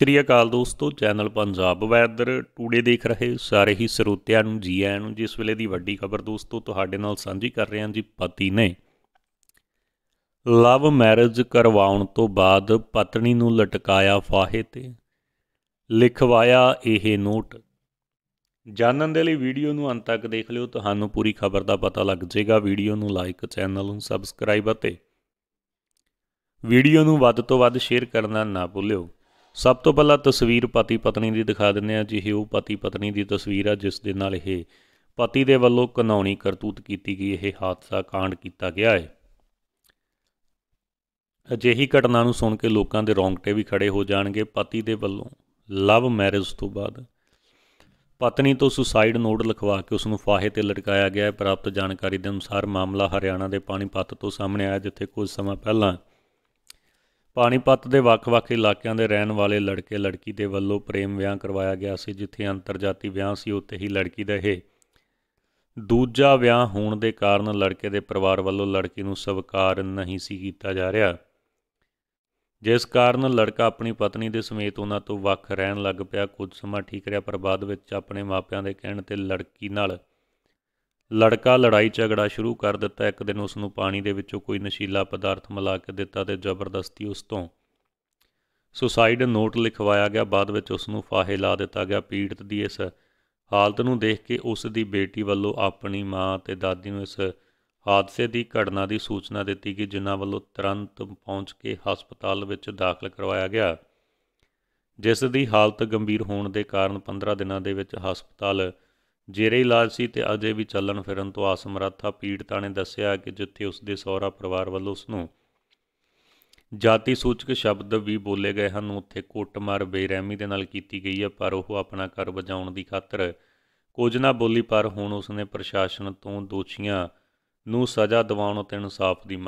ਸ੍ਰੀ ਅਕਾਲ ਦੋਸਤੋ channel Punjab weather today ਦੇਖ ਰਹੇ ਸਾਰੇ ਹੀ ਸਰੋਤਿਆਂ ਨੂੰ ਜੀ ਆਇਆਂ ਨੂੰ ਜਿਸ ਵੇਲੇ ਦੀ ਵੱਡੀ ਖਬਰ ਦੋਸਤੋ ਤੁਹਾਡੇ ਨਾਲ ਸਾਂਝੀ ਕਰ ਰਹੇ ਹਾਂ ਜੀ ਪਤੀ ਨੇ ਲਵ ਮੈਰਿਜ ਕਰਵਾਉਣ ਤੋਂ ਬਾਅਦ ਪਤਨੀ ਨੂੰ ਲਟਕਾਇਆ ਫਾਹੇ ਤੇ ਲਿਖਵਾਇਆ ਇਹ ਨੋਟ ਜਾਣਨ ਦੇ ਲਈ ਵੀਡੀਓ ਨੂੰ ਅੰਤ ਤੱਕ ਦੇਖ ਲਿਓ ਤੁਹਾਨੂੰ ਪੂਰੀ ਖਬਰ ਦਾ ਪਤਾ ਲੱਗ ਜਾਏਗਾ ਵੀਡੀਓ ਨੂੰ ਲਾਈਕ ਚੈਨਲ ਨੂੰ ਸਬਸਕ੍ਰਾਈਬ ਅਤੇ ਵੀਡੀਓ ਨੂੰ ਵੱਧ ਤੋਂ ਵੱਧ ਸ਼ੇਅਰ ਕਰਨਾ ਨਾ ਭੁੱਲਿਓ ਸਭ ਤੋਂ ਪਹਿਲਾਂ ਤਸਵੀਰ ਪਤੀ ਪਤਨੀ ਦੀ ਦਿਖਾ ਦਿੰਦੇ ਆ ਜਿਹੇ ਉਹ ਪਤੀ ਪਤਨੀ ਦੀ ਤਸਵੀਰ ਆ ਜਿਸ ਦੇ ਨਾਲ ਇਹ ਪਤੀ ਦੇ ਵੱਲੋਂ ਕਨੌਣੀ ਕਰਤੂਤ ਕੀਤੀ ਗਈ ਇਹ ਹਾਦਸਾ ਕਾਂਡ ਕੀਤਾ ਗਿਆ ਹੈ ਅਜਿਹੀ ਘਟਨਾ ਨੂੰ ਸੁਣ ਕੇ ਲੋਕਾਂ ਦੇ ਰੌਂਗਟੇ ਵੀ ਖੜੇ ਹੋ ਜਾਣਗੇ ਪਤੀ ਦੇ ਵੱਲੋਂ ਲਵ ਮੈਰਿਜ ਤੋਂ ਬਾਅਦ ਪਤਨੀ ਤੋਂ ਸੁਸਾਈਡ ਨੋਟ ਲਿਖਵਾ ਕੇ ਉਸ ਨੂੰ ਫਾਹੇ ਤੇ ਲਟਕਾਇਆ ਗਿਆ ਹੈ ਪ੍ਰਾਪਤ ਜਾਣਕਾਰੀ ਦੇ ਅਨੁਸਾਰ ਮਾਮਲਾ ਹਰਿਆਣਾ ਦੇ ਪਾਣੀਪਤ ਤੋਂ ਸਾਹਮਣੇ ਆਇਆ ਜਿੱਥੇ ਕੁਝ ਸਮਾਂ ਪਹਿਲਾਂ ਪਾਣੀਪਤ ਦੇ ਵੱਖ-ਵੱਖ ਇਲਾਕਿਆਂ ਦੇ ਰਹਿਣ ਵਾਲੇ ਲੜਕੇ ਲੜਕੀ ਦੇ ਵੱਲੋਂ ਪ੍ਰੇਮ ਵਿਆਹ ਕਰਵਾਇਆ ਗਿਆ ਸੀ ਜਿੱਥੇ ਅੰਤਰਜਾਤੀ ਵਿਆਹ ਸੀ ਉੱਥੇ ਹੀ ਲੜਕੀ ਦਾ ਇਹ ਦੂਜਾ ਵਿਆਹ ਹੋਣ ਦੇ ਕਾਰਨ ਲੜਕੇ ਦੇ ਪਰਿਵਾਰ ਵੱਲੋਂ ਲੜਕੀ ਨੂੰ ਸਵਕਾਰ ਨਹੀਂ ਸੀ ਕੀਤਾ ਜਾ ਰਿਹਾ ਜਿਸ ਕਾਰਨ ਲੜਕਾ ਆਪਣੀ ਪਤਨੀ ਦੇ ਸਮੇਤ ਉਹਨਾਂ ਤੋਂ ਵੱਖ ਰਹਿਣ ਲੱਗ ਪਿਆ ਕੁਝ ਸਮਾਂ ਠੀਕ ਰਿਹਾ ਪਰ ਬਾਅਦ ਵਿੱਚ ਆਪਣੇ ਮਾਪਿਆਂ ਦੇ ਕਹਿਣ ਤੇ ਲੜਕੀ ਨਾਲ ਲੜਕਾ ਲੜਾਈ ਝਗੜਾ ਸ਼ੁਰੂ ਕਰ ਦਿੱਤਾ ਇੱਕ ਦਿਨ ਉਸ ਨੂੰ ਪਾਣੀ ਦੇ ਵਿੱਚੋਂ ਕੋਈ ਨਸ਼ੀਲਾ ਪਦਾਰਥ ਮਿਲਾ ਕੇ ਦਿੱਤਾ ਤੇ ਜ਼ਬਰਦਸਤੀ ਉਸ ਤੋਂ ਸੁਸਾਈਡ ਨੋਟ ਲਿਖਵਾਇਆ ਗਿਆ ਬਾਅਦ ਵਿੱਚ ਉਸ ਨੂੰ ਫਾਹੇ ਲਾ ਦਿੱਤਾ ਗਿਆ ਪੀੜਤ ਦੀ ਇਸ ਹਾਲਤ ਨੂੰ ਦੇਖ ਕੇ ਉਸ ਦੀ ਬੇਟੀ ਵੱਲੋਂ ਆਪਣੀ ਮਾਂ ਤੇ ਦਾਦੀ ਨੂੰ ਇਸ ਹਾਦਸੇ ਦੀ ਘਟਨਾ ਦੀ ਸੂਚਨਾ ਦਿੱਤੀ ਕਿ ਜਿਨ੍ਹਾਂ ਵੱਲੋਂ ਤੁਰੰਤ ਪਹੁੰਚ ਕੇ ਹਸਪਤਾਲ ਵਿੱਚ ਦਾਖਲ ਕਰਵਾਇਆ ਗਿਆ ਜਿਸ ਦੀ ਹਾਲਤ ਗੰਭੀਰ ਹੋਣ ਦੇ ਕਾਰਨ 15 ਦਿਨਾਂ ਦੇ ਵਿੱਚ ਹਸਪਤਾਲ ਜੇਰੇ ਇਲਾਜ ਸੀ ਤੇ ਅਜੇ ਵੀ ਚੱਲਣ ਫਿਰਨ ਤੋਂ ਆਸਮਰਾਥਾ ਪੀੜਤਾ ਨੇ ਦੱਸਿਆ ਕਿ ਜਿੱਥੇ ਉਸ ਦੇ ਸਹੁਰਾ ਪਰਿਵਾਰ ਵੱਲੋਂ ਉਸ ਨੂੰ ਜਾਤੀ ਸੂਚਕ ਸ਼ਬਦ ਵੀ ਬੋਲੇ ਗਏ ਹਨ ਉੱਥੇ ਕੁੱਟਮਾਰ ਬੇਰਹਿਮੀ ਦੇ ਨਾਲ ਕੀਤੀ ਗਈ ਹੈ ਪਰ ਉਹ ਆਪਣਾ ਘਰ ਬਚਾਉਣ ਦੀ ਖਾਤਰ ਕੁਝ ਨਾ ਬੋਲੀ ਪਰ ਹੁਣ ਉਸ ਨੇ ਪ੍ਰਸ਼ਾਸਨ ਤੋਂ ਦੋਸ਼ੀਆਂ ਨੂੰ ਸਜ਼ਾ ਦਿਵਾਉਣ ਤੇ ਇਨਸਾਫ ਦੀ